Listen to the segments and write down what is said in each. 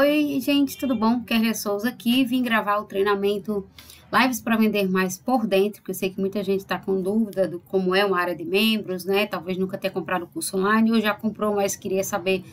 Oi, gente, tudo bom? Kerlia Souza aqui. Vim gravar o treinamento Lives para Vender Mais por Dentro, que eu sei que muita gente está com dúvida do como é uma área de membros, né? Talvez nunca tenha comprado o curso online ou já comprou, mas queria saber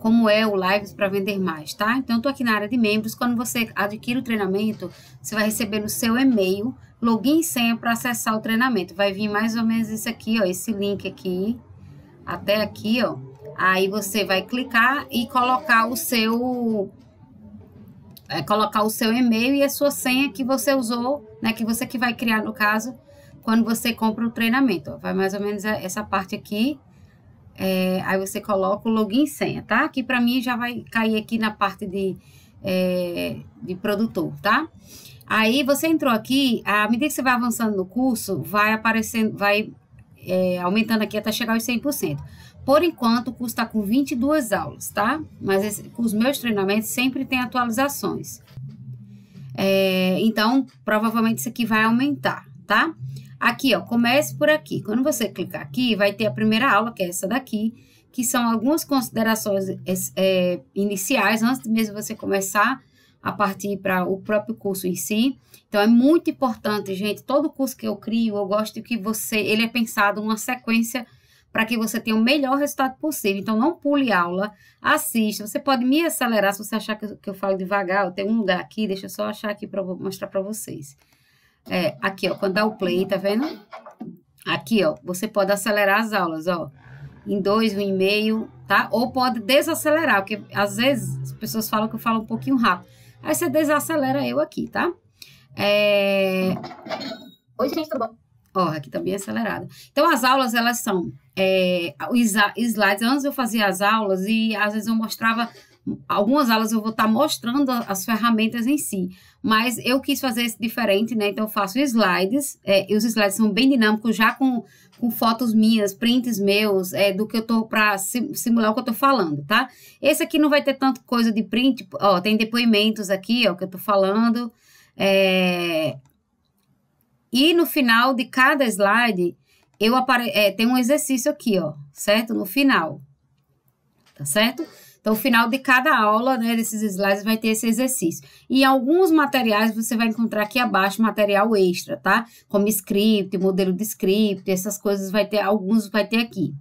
como é o Lives para Vender Mais, tá? Então, estou aqui na área de membros. Quando você adquire o treinamento, você vai receber no seu e-mail login e senha para acessar o treinamento. Vai vir mais ou menos isso aqui, ó, esse link aqui, até aqui, ó Aí você vai clicar e colocar o seu é, colocar o seu e-mail e a sua senha que você usou, né, que você que vai criar no caso, quando você compra o treinamento. Vai mais ou menos essa parte aqui. É, aí você coloca o login e senha, tá? Aqui para mim já vai cair aqui na parte de, é, de produtor, tá? Aí você entrou aqui, à medida que você vai avançando no curso, vai aparecendo, vai é, aumentando aqui até chegar aos 100%. Por enquanto, o curso está com 22 aulas, tá? Mas esse, os meus treinamentos sempre tem atualizações. É, então, provavelmente isso aqui vai aumentar, tá? Aqui, ó, comece por aqui. Quando você clicar aqui, vai ter a primeira aula, que é essa daqui, que são algumas considerações é, é iniciais, antes mesmo você começar a partir para o próprio curso em si. Então, é muito importante, gente, todo curso que eu crio, eu gosto que você, ele é pensado uma sequência para que você tenha o melhor resultado possível. Então, não pule aula, assista. Você pode me acelerar se você achar que eu, que eu falo devagar. Eu tenho um lugar aqui, deixa eu só achar aqui para mostrar para vocês. É, aqui, ó, quando dá o play, tá vendo? Aqui, ó, você pode acelerar as aulas, ó, em dois, um e meio, tá? Ou pode desacelerar, porque às vezes as pessoas falam que eu falo um pouquinho rápido. Aí você desacelera eu aqui, tá? É... Oi, gente, tudo bom? Ó, aqui também tá é acelerado. Então, as aulas, elas são é, os slides. Antes eu fazia as aulas e às vezes eu mostrava. Algumas aulas eu vou estar mostrando as ferramentas em si, mas eu quis fazer isso diferente, né? Então eu faço slides, é, e os slides são bem dinâmicos, já com, com fotos minhas, prints meus, é, do que eu tô para simular o que eu tô falando, tá? Esse aqui não vai ter tanto coisa de print, ó, tem depoimentos aqui, ó, que eu tô falando. É... E no final de cada slide, eu apare... É, tem um exercício aqui, ó, certo? No final, tá certo? Então, no final de cada aula, né, desses slides, vai ter esse exercício. E alguns materiais você vai encontrar aqui abaixo material extra, tá? Como script, modelo de script, essas coisas vai ter, alguns vai ter aqui.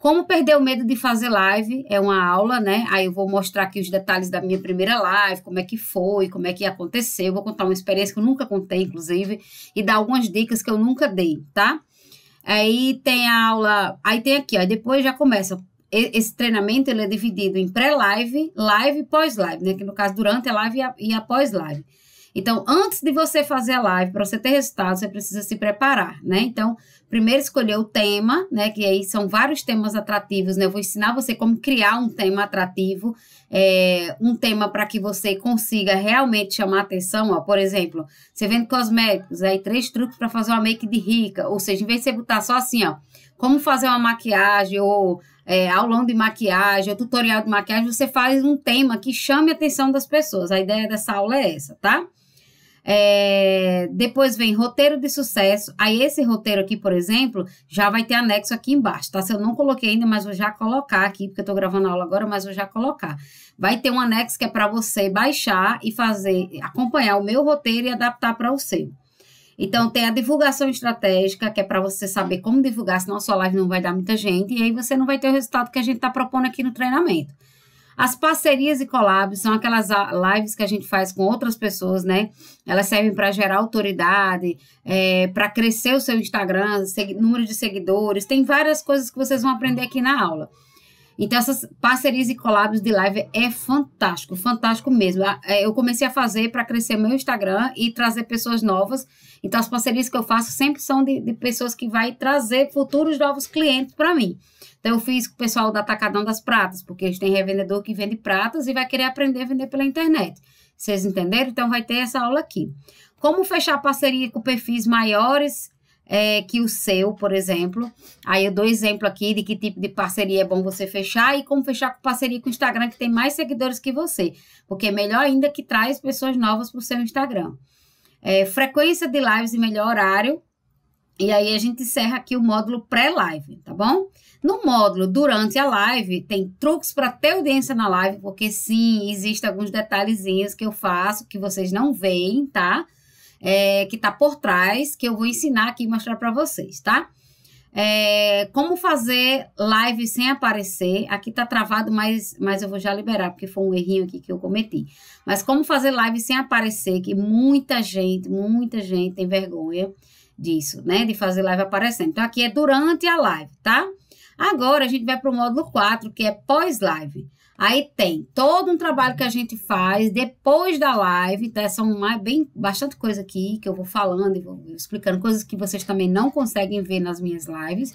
Como perder o medo de fazer live, é uma aula, né? Aí eu vou mostrar aqui os detalhes da minha primeira live, como é que foi, como é que aconteceu. Eu vou contar uma experiência que eu nunca contei, inclusive, e dar algumas dicas que eu nunca dei, tá? Aí tem a aula, aí tem aqui, ó, depois já começa. Esse treinamento ele é dividido em pré-live, live e pós-live, né? Que no caso, durante a live e após live. Então, antes de você fazer a live, para você ter resultado, você precisa se preparar, né? Então, primeiro escolher o tema, né? Que aí são vários temas atrativos, né? Eu vou ensinar você como criar um tema atrativo, é, um tema para que você consiga realmente chamar atenção. Ó, por exemplo, você vende cosméticos, aí três truques para fazer uma make de rica. Ou seja, em vez de você botar só assim, ó, como fazer uma maquiagem ou é, aulão de maquiagem, ou tutorial de maquiagem, você faz um tema que chame a atenção das pessoas. A ideia dessa aula é essa, tá? É, depois vem roteiro de sucesso. Aí esse roteiro aqui, por exemplo, já vai ter anexo aqui embaixo, tá? Se eu não coloquei ainda, mas vou já colocar aqui, porque eu tô gravando a aula agora, mas vou já colocar. Vai ter um anexo que é para você baixar e fazer, acompanhar o meu roteiro e adaptar para o seu. Então, tem a divulgação estratégica, que é para você saber como divulgar, senão a sua live não vai dar muita gente, e aí você não vai ter o resultado que a gente está propondo aqui no treinamento. As parcerias e collabs são aquelas lives que a gente faz com outras pessoas, né? Elas servem para gerar autoridade, é, para crescer o seu Instagram, número de seguidores. Tem várias coisas que vocês vão aprender aqui na aula. Então, essas parcerias e collabs de live é fantástico, fantástico mesmo. Ah, é, eu comecei a fazer para crescer meu Instagram e trazer pessoas novas. Então, as parcerias que eu faço sempre são de, de pessoas que vai trazer futuros novos clientes para mim. Então, eu fiz com o pessoal da Atacadão das Pratas, porque eles têm revendedor que vende pratas e vai querer aprender a vender pela internet. Vocês entenderam? Então, vai ter essa aula aqui. Como fechar parceria com perfis maiores é, que o seu, por exemplo. Aí eu dou exemplo aqui de que tipo de parceria é bom você fechar e como fechar com parceria com o Instagram que tem mais seguidores que você, porque é melhor ainda que traz pessoas novas para o seu Instagram. É, frequência de lives e melhor horário. E aí a gente encerra aqui o módulo pré-live, tá bom? No módulo durante a live tem truques para ter audiência na live, porque sim, existem alguns detalhezinhos que eu faço que vocês não veem, tá? é, que está por trás, que eu vou ensinar aqui e mostrar para vocês, tá? É, como fazer live sem aparecer. Aqui tá travado, mas, mas eu vou já liberar, porque foi um errinho aqui que eu cometi. Mas como fazer live sem aparecer, que muita gente, muita gente tem vergonha disso, né? De fazer live aparecendo. Então, aqui é durante a live, tá? Agora a gente vai para o módulo 4, que é pós-live. Aí tem todo um trabalho que a gente faz depois da live, tá? São bem, bastante coisa aqui que eu vou falando e vou explicando coisas que vocês também não conseguem ver nas minhas lives,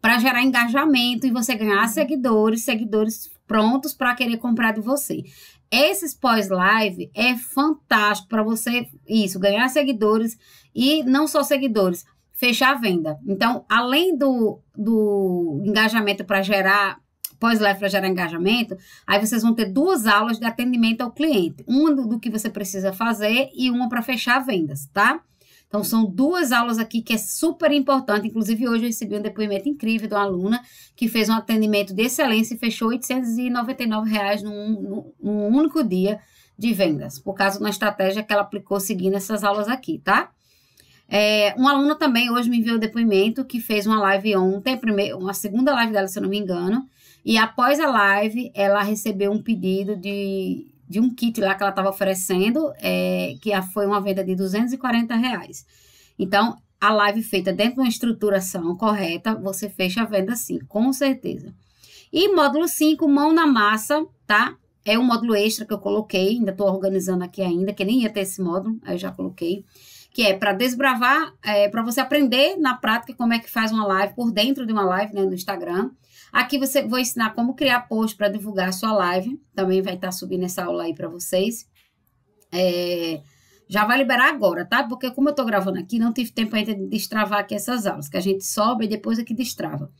para gerar engajamento e você ganhar uhum. seguidores, seguidores prontos para querer comprar de você. Esses pós-live é fantástico para você, isso, ganhar seguidores e não só seguidores, fechar a venda. Então, além do, do engajamento para gerar pós-live para gerar engajamento, aí vocês vão ter duas aulas de atendimento ao cliente. Uma do, do que você precisa fazer e uma para fechar vendas, tá? Então, são duas aulas aqui que é super importante. Inclusive, hoje eu recebi um depoimento incrível de uma aluna que fez um atendimento de excelência e fechou R$ 899 reais num, num, num único dia de vendas, por causa de uma estratégia que ela aplicou seguindo essas aulas aqui, tá? É, um aluno também hoje me enviou depoimento que fez uma live ontem, primeira, uma segunda live dela, se eu não me engano, e após a live ela recebeu um pedido de, de um kit lá que ela estava oferecendo, é, que foi uma venda de 240 reais. Então, a live feita dentro de uma estruturação correta, você fecha a venda sim, com certeza. E módulo 5, mão na massa, tá? É um módulo extra que eu coloquei, ainda estou organizando aqui ainda, que nem ia ter esse módulo, aí eu já coloquei que é para desbravar, é, para você aprender na prática como é que faz uma live por dentro de uma live né, no Instagram. Aqui você vou ensinar como criar post para divulgar a sua live. Também vai estar tá subindo essa aula aí para vocês. É, já vai liberar agora, tá? Porque como eu estou gravando aqui, não tive tempo ainda de destravar aqui essas aulas, que a gente sobe e depois aqui é destrava.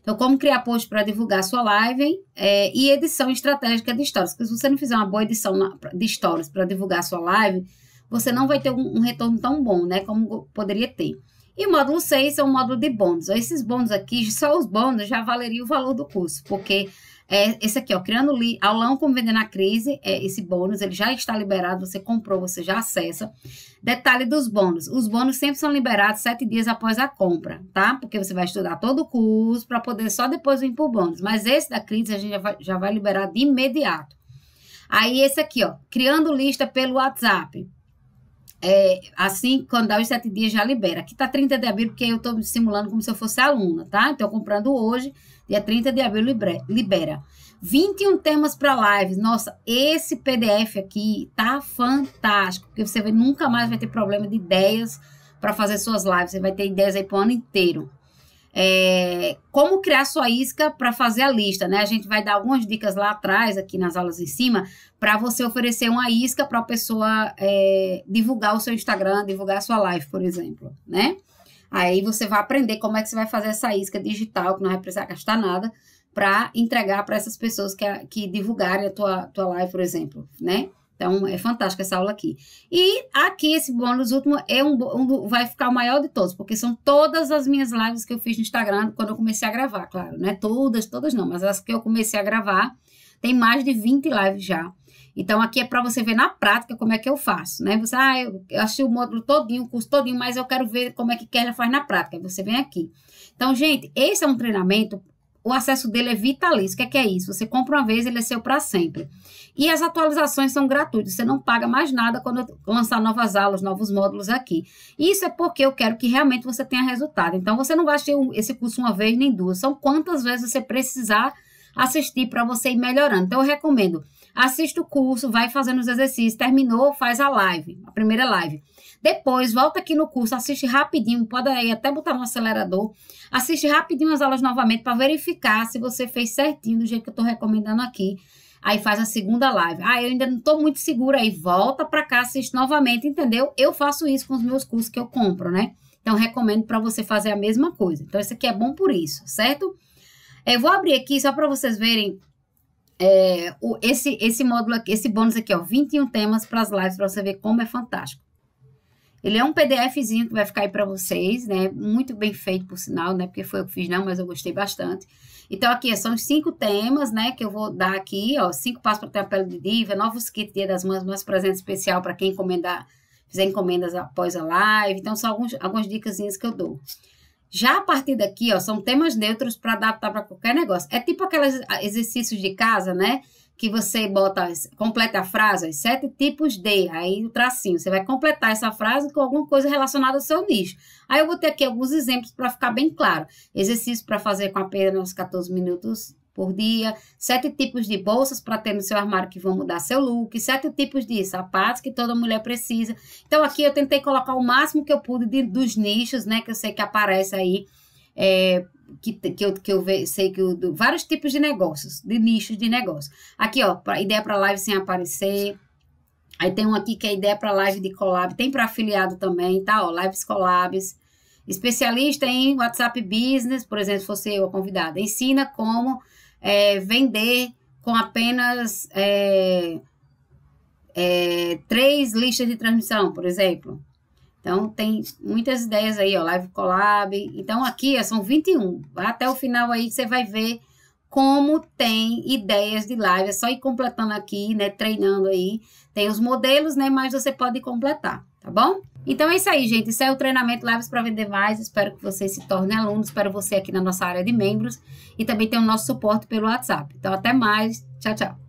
Então, como criar post para divulgar a sua live é, e edição estratégica de stories. Porque se você não fizer uma boa edição de stories para divulgar a sua live, você não vai ter um, um retorno tão bom, né? Como poderia ter. E o módulo 6 é o módulo de bônus. Esses bônus aqui, só os bônus já valeria o valor do curso, porque é, esse aqui, ó, criando aulão como vender na crise, é, esse bônus, ele já está liberado, você comprou, você já acessa. Detalhe dos bônus, os bônus sempre são liberados sete dias após a compra, tá? Porque você vai estudar todo o curso para poder só depois vir por bônus. Mas esse da crise a gente já vai, já vai liberar de imediato. Aí esse aqui, ó, criando lista pelo WhatsApp. É, assim, quando dá os sete dias, já libera. Aqui está 30 de abril, porque eu estou simulando como se eu fosse aluna, tá? Então, comprando hoje, dia 30 de abril, libera. 21 temas para live. Nossa, esse PDF aqui tá fantástico, porque você nunca mais vai ter problema de ideias para fazer suas lives. Você vai ter ideias aí para o ano inteiro. É, como criar sua isca para fazer a lista, né? A gente vai dar algumas dicas lá atrás, aqui nas aulas em cima, para você oferecer uma isca para a pessoa é, divulgar o seu Instagram, divulgar a sua live, por exemplo, né? Aí você vai aprender como é que você vai fazer essa isca digital, que não vai precisar gastar nada, para entregar para essas pessoas que, que divulgarem a tua, tua live, por exemplo, né? Então, é fantástica essa aula aqui. E aqui, esse bônus último é um, um, vai ficar o maior de todos, porque são todas as minhas lives que eu fiz no Instagram quando eu comecei a gravar, claro, né? Todas, todas não, mas as que eu comecei a gravar, tem mais de 20 lives já. Então, aqui é para você ver na prática como é que eu faço, né? Você, ah, eu achei o módulo todinho, o curso todinho, mas eu quero ver como é que ela faz na prática. Você vem aqui. Então, gente, esse é um treinamento o acesso dele é vitalício. O que é, que é isso? Você compra uma vez, ele é seu para sempre. E as atualizações são gratuitas. Você não paga mais nada quando lançar novas aulas, novos módulos aqui. Isso é porque eu quero que realmente você tenha resultado. Então, você não gaste esse curso uma vez nem duas. São quantas vezes você precisar assistir para você ir melhorando. Então, eu recomendo. Assista o curso, vai fazendo os exercícios. Terminou, faz a live, a primeira live. Depois, volta aqui no curso, assiste rapidinho, pode aí até botar no acelerador, assiste rapidinho as aulas novamente para verificar se você fez certinho do jeito que eu estou recomendando aqui. Aí faz a segunda live. Ah, eu ainda não estou muito segura. Aí volta para cá, assiste novamente, entendeu? Eu faço isso com os meus cursos que eu compro, né? Então, recomendo para você fazer a mesma coisa. Então, esse aqui é bom por isso, certo? É, eu vou abrir aqui só para vocês verem é, o, esse, esse módulo aqui, esse bônus aqui, ó, 21 temas para as lives, para você ver como é fantástico. Ele é um PDFzinho que vai ficar aí para vocês, né? Muito bem feito, por sinal, né? Porque foi eu que fiz, não, mas eu gostei bastante. Então, aqui são os cinco temas, né? Que eu vou dar aqui, ó. Cinco passos para ter a pele de diva, novos kits Dia das Mães, mais presente especial para quem encomendar, fizer encomendas após a live. Então, são alguns, algumas dicas que eu dou. Já a partir daqui, ó, são temas neutros para adaptar para qualquer negócio. É tipo aqueles exercícios de casa, né? que você bota, completa a frase, os sete tipos de, aí o tracinho, você vai completar essa frase com alguma coisa relacionada ao seu nicho. Aí eu vou ter aqui alguns exemplos para ficar bem claro. Exercício para fazer com apenas 14 minutos por dia, sete tipos de bolsas para ter no seu armário que vão mudar seu look, sete tipos de sapatos que toda mulher precisa. Então aqui eu tentei colocar o máximo que eu pude de, dos nichos, né, que eu sei que aparece aí é, que, que, eu, que eu ve, sei que eu, do, vários tipos de negócios, de nichos de negócio. Aqui, ó, pra, ideia para live sem aparecer. Aí tem um aqui que é ideia para live de collab, tem para afiliado também, tá? Ó, lives collabs. Especialista em WhatsApp Business, por exemplo, se fosse eu a convidada, ensina como é, vender com apenas é, é, três listas de transmissão, por exemplo. Então, tem muitas ideias aí, ó, Live Collab. Então, aqui ó, são 21. Até o final aí você vai ver como tem ideias de live. É só ir completando aqui, né? Treinando aí. Tem os modelos, né? Mas você pode completar, tá bom? Então é isso aí, gente. Isso é o treinamento Lives para Vender Mais. Espero que você se torne aluno. Espero você aqui na nossa área de membros. E também tem o nosso suporte pelo WhatsApp. Então, até mais. Tchau, tchau.